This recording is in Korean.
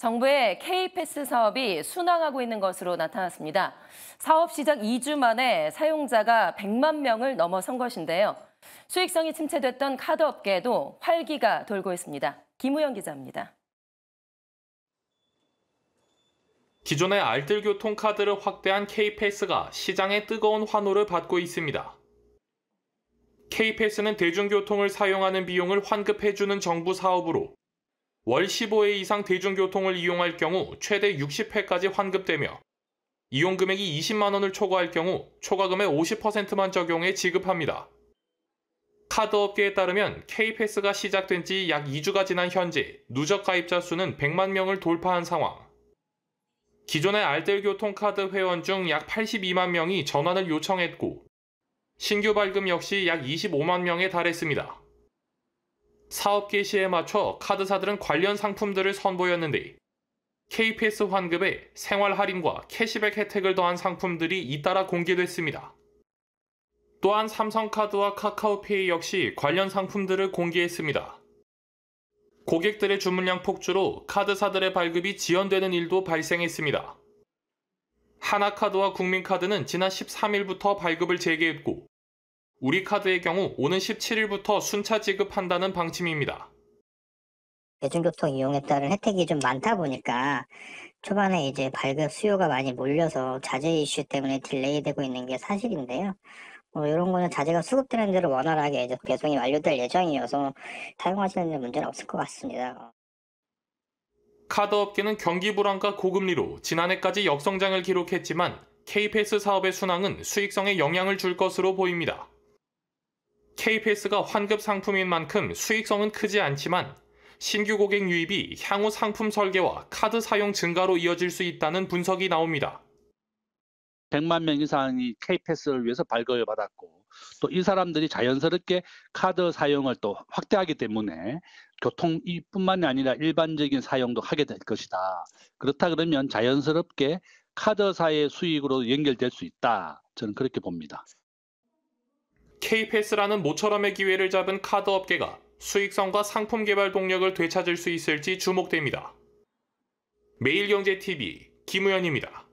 정부의 K-패스 사업이 순항하고 있는 것으로 나타났습니다. 사업 시작 2주 만에 사용자가 100만 명을 넘어선 것인데요. 수익성이 침체됐던 카드 업계에도 활기가 돌고 있습니다. 김우영 기자입니다. 기존의 알뜰 교통카드를 확대한 K-패스가 시장의 뜨거운 환호를 받고 있습니다. K-패스는 대중교통을 사용하는 비용을 환급해주는 정부 사업으로 월 15회 이상 대중교통을 이용할 경우 최대 60회까지 환급되며 이용 금액이 20만 원을 초과할 경우 초과금의 50%만 적용해 지급합니다. 카드 업계에 따르면 K패스가 시작된 지 약 2주가 지난 현재 누적 가입자 수는 100만 명을 돌파한 상황. 기존의 알뜰교통카드 회원 중 약 82만 명이 전환을 요청했고 신규 발급 역시 약 25만 명에 달했습니다. 사업 개시에 맞춰 카드사들은 관련 상품들을 선보였는데 KPS 환급에 생활 할인과 캐시백 혜택을 더한 상품들이 잇따라 공개됐습니다. 또한 삼성카드와 카카오페이 역시 관련 상품들을 공개했습니다. 고객들의 주문량 폭주로 카드사들의 발급이 지연되는 일도 발생했습니다. 하나카드와 국민카드는 지난 13일부터 발급을 재개했고 우리 카드의 경우 오는 17일부터 순차 지급한다는 방침입니다. 대중교통 이용에 따른 혜택이 좀 많다 보니까 초반에 이제 발급 수요가 많이 몰려서 자제 이슈 때문에 딜레이되고 있는 게 사실인데요. 뭐 이런 거는 자재가 수급되는 대로 원활하게 이제 배송이 완료될 예정이어서 사용하시는 데 문제는 없을 것 같습니다. 카드 업계는 경기 불황과 고금리로 지난해까지 역성장을 기록했지만 K-패스 사업의 순항은 수익성에 영향을 줄 것으로 보입니다. KPS가 환급 상품인 만큼 수익성은 크지 않지만 신규 고객 유입이 향후 상품 설계와 카드 사용 증가로 이어질 수 있다는 분석이 나옵니다. 100만 명 이상이 k p s 를 위해서 발급을 받았고 또 이 사람들이 자연스럽게 카드 사용을 또 확대하기 때문에 교통 이뿐만이 아니라 일반적인 사용도 하게 될 것이다. 그렇다 그러면 자연스럽게 카드사의 수익으로 연결될 수 있다. 저는 그렇게 봅니다. K-패스라는 e 모처럼의 기회를 잡은 카드 업계가 수익성과 상품 개발 동력을 되찾을 수 있을지 주목됩니다. 매일경제TV 김우현입니다.